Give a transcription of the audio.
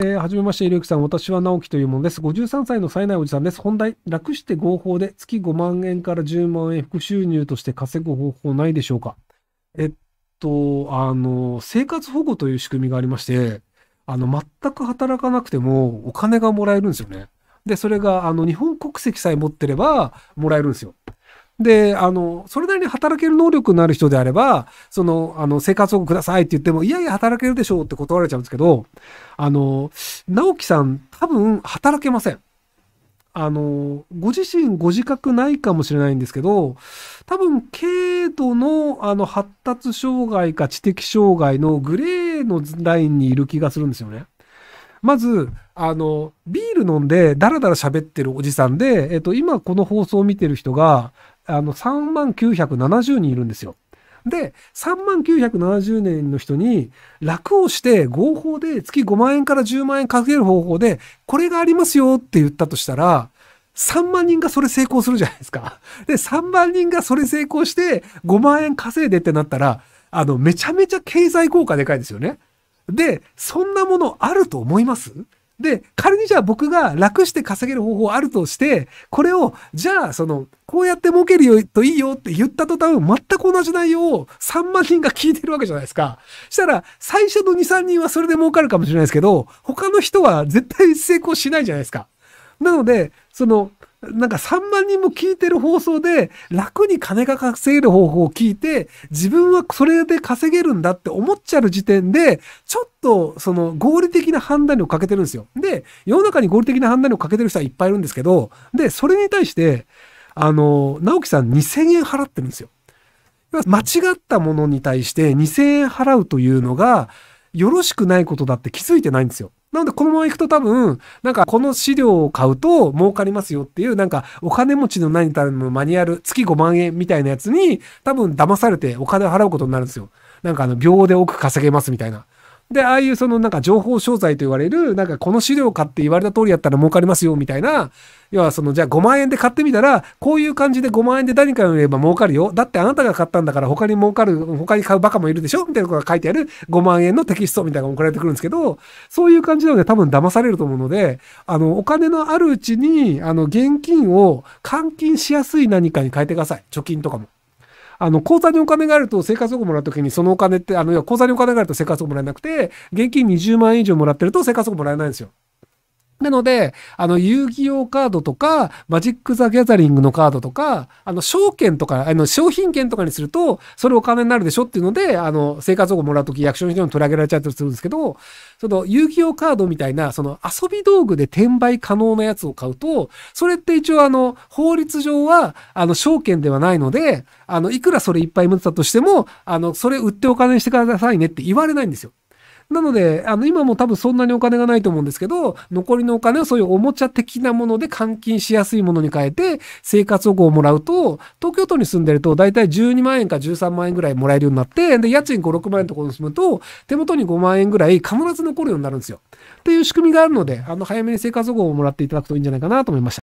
えー、はじめまして、ひろゆきさん。私は直樹というものです。53歳の冴えないおじさんです。本題、楽して合法で月5万円から10万円副収入として稼ぐ方法ないでしょうかえっと、あの、生活保護という仕組みがありまして、あの、全く働かなくてもお金がもらえるんですよね。で、それが、あの、日本国籍さえ持ってればもらえるんですよ。で、あの、それなりに働ける能力のある人であれば、その、あの、生活保護くださいって言っても、いやいや働けるでしょうって断られちゃうんですけど、あの、直樹さん多分働けません。あの、ご自身ご自覚ないかもしれないんですけど、多分、軽度の、あの、発達障害か知的障害のグレーのラインにいる気がするんですよね。まず、あの、ビール飲んで、だらだら喋ってるおじさんで、えっと、今この放送を見てる人が、あの、3万970人いるんですよ。で、3万970人の人に、楽をして合法で月5万円から10万円かける方法で、これがありますよって言ったとしたら、3万人がそれ成功するじゃないですか。で、3万人がそれ成功して5万円稼いでってなったら、あの、めちゃめちゃ経済効果でかいですよね。で、そんなものあると思いますで、仮にじゃあ僕が楽して稼げる方法あるとして、これを、じゃあ、その、こうやって儲けるよといいよって言った途端、全く同じ内容を3万人が聞いてるわけじゃないですか。したら、最初の2、3人はそれで儲かるかもしれないですけど、他の人は絶対成功しないじゃないですか。なので、その、なんか3万人も聞いてる放送で楽に金が稼げる方法を聞いて自分はそれで稼げるんだって思っちゃう時点でちょっとその合理的な判断力をかけてるんですよ。で、世の中に合理的な判断力をかけてる人はいっぱいいるんですけど、で、それに対してあの、直樹さん2000円払ってるんですよ。間違ったものに対して2000円払うというのがよろしくないことだって気づいてないんですよ。なので、このまま行くと多分、なんかこの資料を買うと儲かりますよっていう、なんかお金持ちの何たるのマニュアル、月5万円みたいなやつに、多分騙されてお金を払うことになるんですよ。なんかあの、秒で億稼げますみたいな。で、ああいうそのなんか情報商材と言われる、なんかこの資料買って言われた通りやったら儲かりますよみたいな、要はそのじゃあ5万円で買ってみたら、こういう感じで5万円で何かを言えば儲かるよ。だってあなたが買ったんだから他に儲かる、他に買うバカもいるでしょみたいなことが書いてある5万円のテキストみたいなのが送られてくるんですけど、そういう感じなので多分騙されると思うので、あの、お金のあるうちに、あの、現金を換金しやすい何かに変えてください。貯金とかも。あの、口座にお金があると生活保護もらうときに、そのお金って、あの、口座にお金があると生活保護もらえなくて、現金20万円以上もらってると生活保護もらえないんですよ。なので、あの、遊戯王カードとか、マジック・ザ・ギャザリングのカードとか、あの、証券とか、あの、商品券とかにすると、それお金になるでしょっていうので、あの、生活保護もらうとき、役所の人に取り上げられちゃったりするんですけど、その、遊戯王カードみたいな、その、遊び道具で転売可能なやつを買うと、それって一応、あの、法律上は、あの、証券ではないので、あの、いくらそれいっぱい持ってたとしても、あの、それ売ってお金にしてくださいねって言われないんですよ。なので、あの、今も多分そんなにお金がないと思うんですけど、残りのお金をそういうおもちゃ的なもので換金しやすいものに変えて、生活保護をもらうと、東京都に住んでると、だいたい12万円か13万円ぐらいもらえるようになって、で、家賃5、6万円ところに住むと、手元に5万円ぐらい必ず残るようになるんですよ。っていう仕組みがあるので、あの、早めに生活保護をもらっていただくといいんじゃないかなと思いました。